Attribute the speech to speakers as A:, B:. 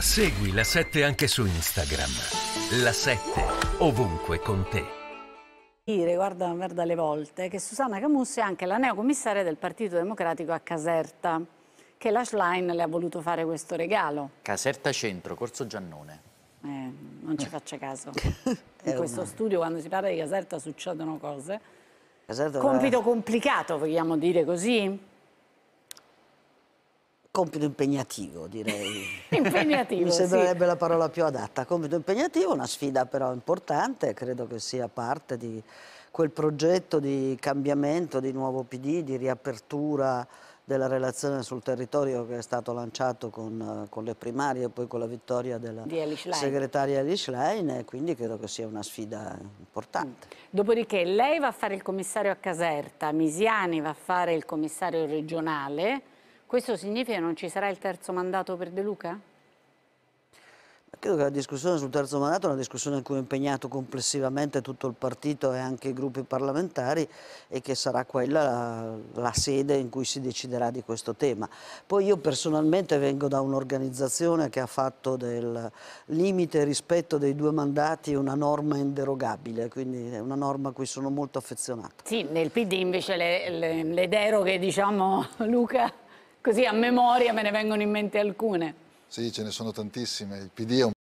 A: Segui la 7 anche su Instagram. La 7 ovunque con te.
B: Dire, guarda per dalle volte, che Susanna Camus è anche la neocommissaria del Partito Democratico a Caserta, che la Schlein le ha voluto fare questo regalo. Caserta Centro, Corso Giannone. Eh, non ci faccia caso. In eh, questo studio quando si parla di Caserta succedono cose.
A: Caserta Compito
B: complicato, vogliamo dire così?
A: compito impegnativo, direi.
B: impegnativo, Mi sembrerebbe
A: sì. la parola più adatta. Compito impegnativo, una sfida però importante, credo che sia parte di quel progetto di cambiamento, di nuovo PD, di riapertura della relazione sul territorio che è stato lanciato con, con le primarie e poi con la vittoria della
B: Alice segretaria
A: Alice Schlein e quindi credo che sia una sfida importante. Mm.
B: Dopodiché lei va a fare il commissario a Caserta, Misiani va a fare il commissario regionale, questo significa che non ci sarà il terzo mandato per De Luca?
A: Credo che la discussione sul terzo mandato è una discussione in cui è impegnato complessivamente tutto il partito e anche i gruppi parlamentari e che sarà quella la, la sede in cui si deciderà di questo tema. Poi io personalmente vengo da un'organizzazione che ha fatto del limite rispetto dei due mandati una norma inderogabile, quindi è una norma a cui sono molto affezionato.
B: Sì, nel PD invece le, le, le deroghe, diciamo, Luca Così a memoria me ne vengono in mente alcune. Sì, ce ne sono tantissime. Il PD è un